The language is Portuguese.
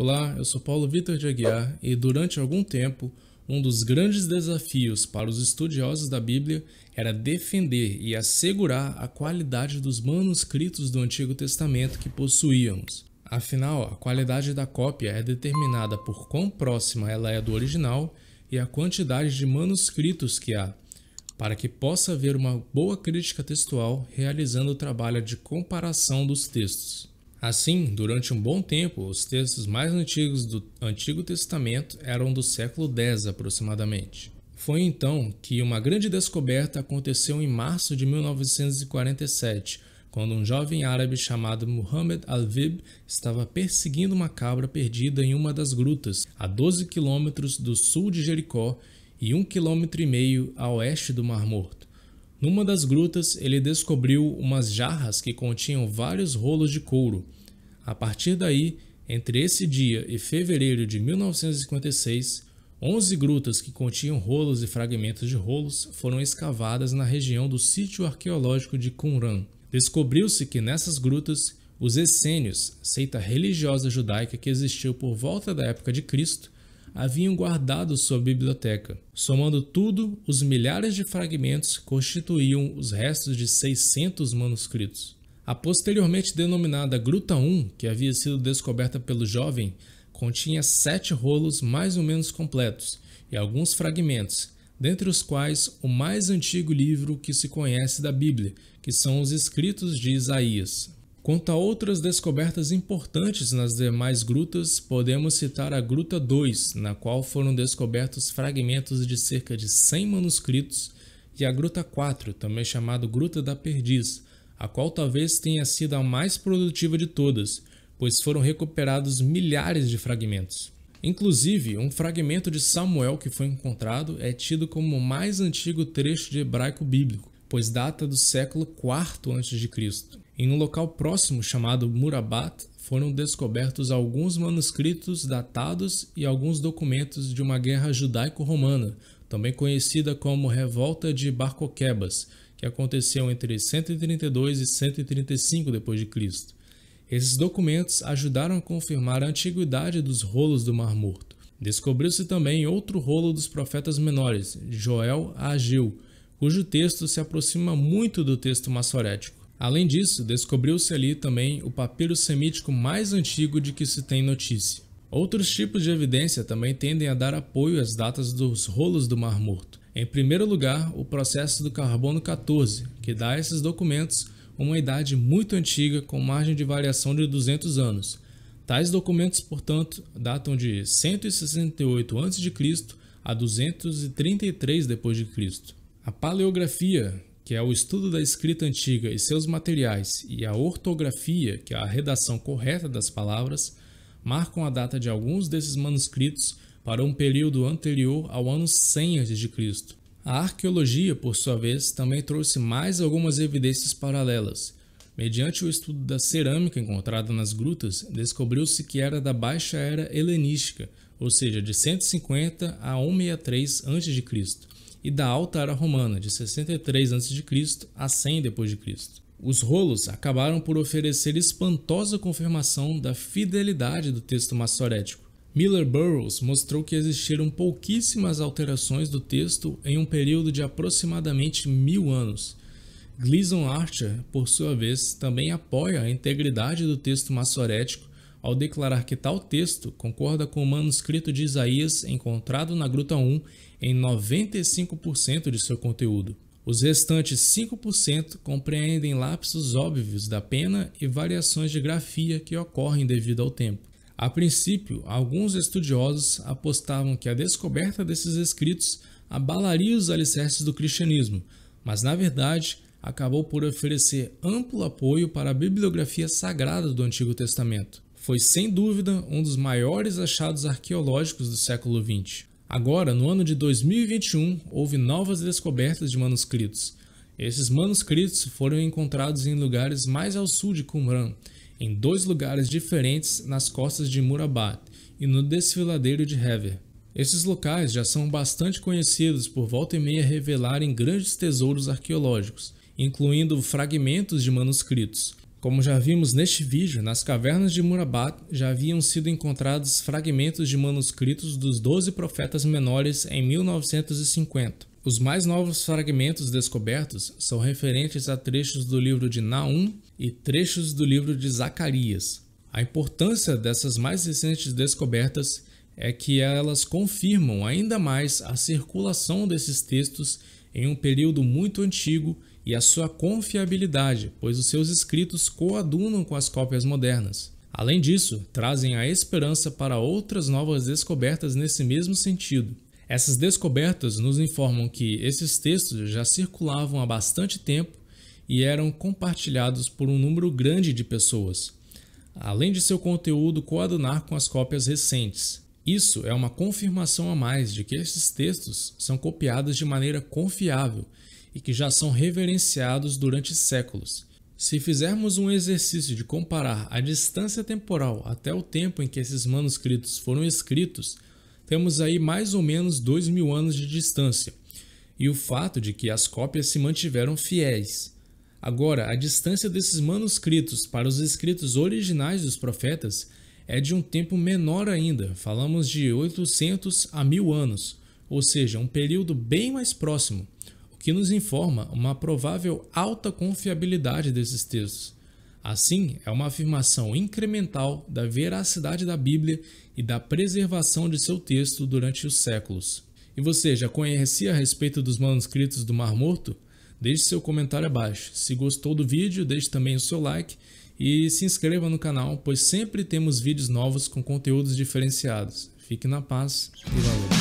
Olá, eu sou Paulo Vitor de Aguiar e durante algum tempo um dos grandes desafios para os estudiosos da Bíblia era defender e assegurar a qualidade dos manuscritos do Antigo Testamento que possuíamos. Afinal, a qualidade da cópia é determinada por quão próxima ela é do original e a quantidade de manuscritos que há, para que possa haver uma boa crítica textual realizando o trabalho de comparação dos textos. Assim, durante um bom tempo, os textos mais antigos do Antigo Testamento eram do século X aproximadamente. Foi então que uma grande descoberta aconteceu em março de 1947, quando um jovem árabe chamado Muhammad al-Vib estava perseguindo uma cabra perdida em uma das grutas, a 12 quilômetros do sul de Jericó e 1,5 meio a oeste do Mar Morto. Numa das grutas, ele descobriu umas jarras que continham vários rolos de couro. A partir daí, entre esse dia e fevereiro de 1956, 11 grutas que continham rolos e fragmentos de rolos foram escavadas na região do sítio arqueológico de Qumran. Descobriu-se que nessas grutas, os essênios, seita religiosa judaica que existiu por volta da época de Cristo, haviam guardado sua biblioteca. Somando tudo, os milhares de fragmentos constituíam os restos de 600 manuscritos. A posteriormente denominada Gruta 1, que havia sido descoberta pelo jovem, continha sete rolos mais ou menos completos e alguns fragmentos, dentre os quais o mais antigo livro que se conhece da Bíblia, que são os Escritos de Isaías. Quanto a outras descobertas importantes nas demais grutas, podemos citar a Gruta 2, na qual foram descobertos fragmentos de cerca de 100 manuscritos, e a Gruta 4, também chamada Gruta da Perdiz, a qual talvez tenha sido a mais produtiva de todas, pois foram recuperados milhares de fragmentos. Inclusive, um fragmento de Samuel que foi encontrado é tido como o mais antigo trecho de hebraico bíblico, pois data do século IV a.C. Em um local próximo chamado Murabat, foram descobertos alguns manuscritos datados e alguns documentos de uma guerra judaico-romana, também conhecida como Revolta de Barcoquebas, que aconteceu entre 132 e 135 d.C. Esses documentos ajudaram a confirmar a antiguidade dos rolos do Mar Morto. Descobriu-se também outro rolo dos profetas menores, Joel a Agil, cujo texto se aproxima muito do texto maçorético. Além disso, descobriu-se ali também o papiro semítico mais antigo de que se tem notícia. Outros tipos de evidência também tendem a dar apoio às datas dos rolos do Mar Morto. Em primeiro lugar, o processo do carbono 14, que dá a esses documentos uma idade muito antiga com margem de variação de 200 anos. Tais documentos, portanto, datam de 168 a.C. a 233 d.C. A paleografia, que é o estudo da escrita antiga e seus materiais, e a ortografia, que é a redação correta das palavras, marcam a data de alguns desses manuscritos para um período anterior ao ano 100 a.C. A arqueologia, por sua vez, também trouxe mais algumas evidências paralelas. Mediante o estudo da cerâmica encontrada nas grutas, descobriu-se que era da Baixa Era Helenística, ou seja, de 150 a 163 a.C e da Alta Era Romana, de 63 a.C. a 100 d.C. Os rolos acabaram por oferecer espantosa confirmação da fidelidade do texto massorético. Miller Burroughs mostrou que existiram pouquíssimas alterações do texto em um período de aproximadamente mil anos. Gleason Archer, por sua vez, também apoia a integridade do texto massorético ao declarar que tal texto concorda com o manuscrito de Isaías encontrado na Gruta 1 em 95% de seu conteúdo. Os restantes 5% compreendem lapsos óbvios da pena e variações de grafia que ocorrem devido ao tempo. A princípio, alguns estudiosos apostavam que a descoberta desses escritos abalaria os alicerces do cristianismo, mas na verdade acabou por oferecer amplo apoio para a bibliografia sagrada do Antigo Testamento foi sem dúvida um dos maiores achados arqueológicos do século XX. Agora, no ano de 2021, houve novas descobertas de manuscritos. Esses manuscritos foram encontrados em lugares mais ao sul de Qumran, em dois lugares diferentes nas costas de Murabat e no desfiladeiro de Hever. Esses locais já são bastante conhecidos por volta e meia revelarem grandes tesouros arqueológicos, incluindo fragmentos de manuscritos, como já vimos neste vídeo, nas cavernas de Murabat já haviam sido encontrados fragmentos de manuscritos dos Doze Profetas Menores em 1950. Os mais novos fragmentos descobertos são referentes a trechos do livro de Naum e trechos do livro de Zacarias. A importância dessas mais recentes descobertas é que elas confirmam ainda mais a circulação desses textos em um período muito antigo e a sua confiabilidade, pois os seus escritos coadunam com as cópias modernas. Além disso, trazem a esperança para outras novas descobertas nesse mesmo sentido. Essas descobertas nos informam que esses textos já circulavam há bastante tempo e eram compartilhados por um número grande de pessoas, além de seu conteúdo coadunar com as cópias recentes. Isso é uma confirmação a mais de que esses textos são copiados de maneira confiável e que já são reverenciados durante séculos. Se fizermos um exercício de comparar a distância temporal até o tempo em que esses manuscritos foram escritos, temos aí mais ou menos dois mil anos de distância, e o fato de que as cópias se mantiveram fiéis. Agora, a distância desses manuscritos para os escritos originais dos profetas é de um tempo menor ainda, falamos de 800 a 1000 anos, ou seja, um período bem mais próximo que nos informa uma provável alta confiabilidade desses textos. Assim, é uma afirmação incremental da veracidade da Bíblia e da preservação de seu texto durante os séculos. E você já conhecia a respeito dos manuscritos do Mar Morto? Deixe seu comentário abaixo. Se gostou do vídeo, deixe também o seu like e se inscreva no canal, pois sempre temos vídeos novos com conteúdos diferenciados. Fique na paz e valeu!